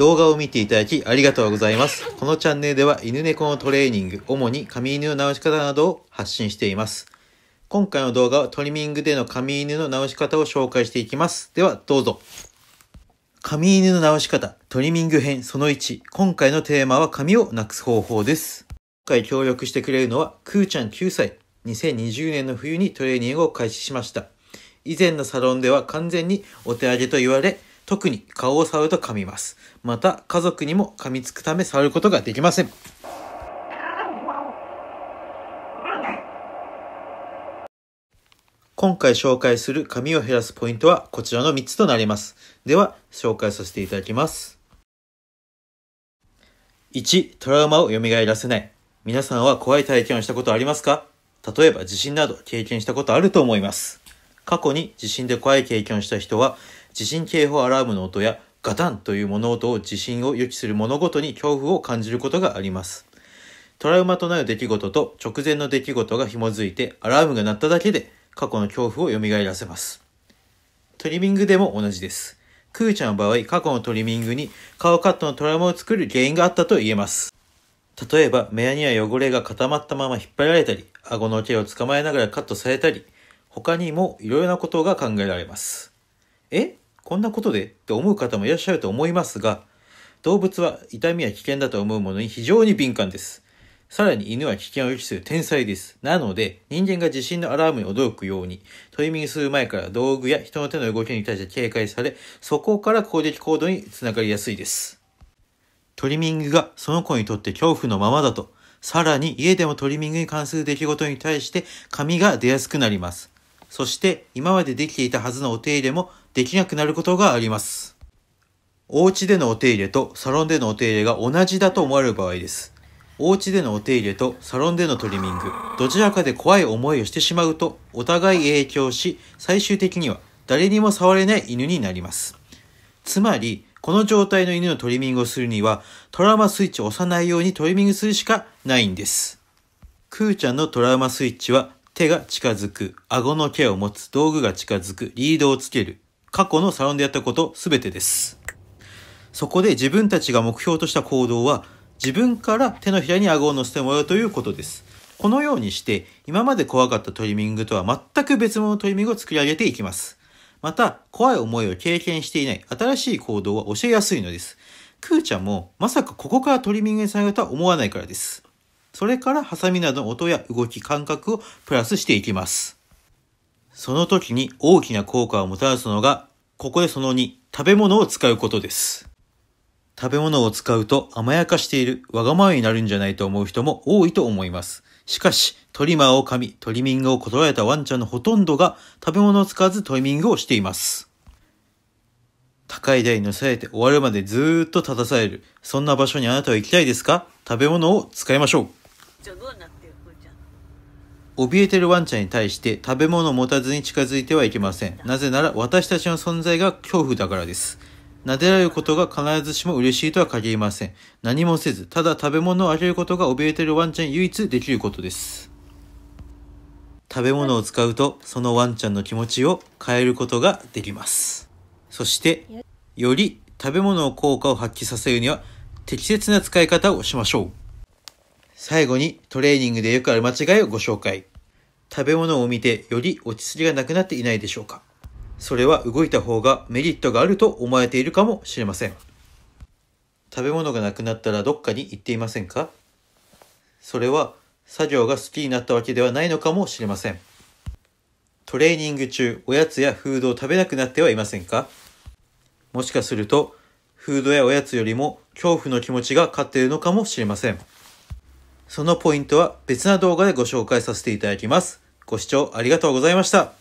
動画を見ていただきありがとうございます。このチャンネルでは犬猫のトレーニング、主に髪犬の直し方などを発信しています。今回の動画はトリミングでの髪犬の直し方を紹介していきます。では、どうぞ。髪犬の直し方、トリミング編その1。今回のテーマは髪をなくす方法です。今回協力してくれるのは、くーちゃん9歳。2020年の冬にトレーニングを開始しました。以前のサロンでは完全にお手上げと言われ、特に顔を触ると噛みます。また、家族にも噛みつくため触ることができません。今回紹介する髪を減らすポイントはこちらの3つとなります。では、紹介させていただきます。1、トラウマを蘇らせない。皆さんは怖い体験をしたことありますか例えば地震など経験したことあると思います。過去に地震で怖い経験をした人は、地震警報アラームの音やガタンという物音を地震を予期する物事に恐怖を感じることがあります。トラウマとなる出来事と直前の出来事が紐づいてアラームが鳴っただけで過去の恐怖を蘇らせます。トリミングでも同じです。クーちゃんの場合、過去のトリミングに顔カットのトラウマを作る原因があったと言えます。例えば、目やには汚れが固まったまま引っ張られたり、顎の毛を捕まえながらカットされたり、他にもいろいろなことが考えられます。えこんなことでって思う方もいらっしゃると思いますが、動物は痛みや危険だと思うものに非常に敏感です。さらに犬は危険を予知する天才です。なので、人間が地震のアラームに驚くように、トリミングする前から道具や人の手の動きに対して警戒され、そこから攻撃行動につながりやすいです。トリミングがその子にとって恐怖のままだと、さらに家でもトリミングに関する出来事に対して髪が出やすくなります。そして今までできていたはずのお手入れもできなくなることがあります。お家でのお手入れとサロンでのお手入れが同じだと思われる場合です。お家でのお手入れとサロンでのトリミング、どちらかで怖い思いをしてしまうと、お互い影響し、最終的には誰にも触れない犬になります。つまり、この状態の犬のトリミングをするには、トラウマスイッチを押さないようにトリミングするしかないんです。クーちゃんのトラウマスイッチは手が近づく、顎の毛を持つ、道具が近づく、リードをつける、過去のサロンでやったことすべてです。そこで自分たちが目標とした行動は、自分から手のひらに顎を乗せてもらうということです。このようにして、今まで怖かったトリミングとは全く別物のトリミングを作り上げていきます。また、怖い思いを経験していない新しい行動は教えやすいのです。くーちゃんも、まさかここからトリミングにさなるとは思わないからです。それからハサミなどの音や動き、感覚をプラスしていきます。その時に大きな効果をもたらすのが、ここでその2、食べ物を使うことです。食べ物を使うと甘やかしている、わがままになるんじゃないと思う人も多いと思います。しかし、トリマーを噛み、トリミングを断られたワンちゃんのほとんどが食べ物を使わずトリミングをしています。高い台に乗せられて終わるまでずーっと立たされる。そんな場所にあなたは行きたいですか食べ物を使いましょう。怯えてるワンちゃんに対して食べ物を持たずに近づいてはいけません。なぜなら私たちの存在が恐怖だからです。撫でられることが必ずしも嬉しいとは限りません。何もせず、ただ食べ物をあげることが怯えてるワンちゃんに唯一できることです。食べ物を使うと、そのワンちゃんの気持ちを変えることができます。そして、より食べ物の効果を発揮させるには、適切な使い方をしましょう。最後にトレーニングでよくある間違いをご紹介。食べ物を見てより落ち着きがなくなっていないでしょうかそれは動いた方がメリットがあると思われているかもしれません。食べ物がなくなったらどっかに行っていませんかそれは作業が好きになったわけではないのかもしれません。トレーニング中、おやつやフードを食べなくなってはいませんかもしかすると、フードやおやつよりも恐怖の気持ちが勝っているのかもしれません。そのポイントは別な動画でご紹介させていただきます。ご視聴ありがとうございました。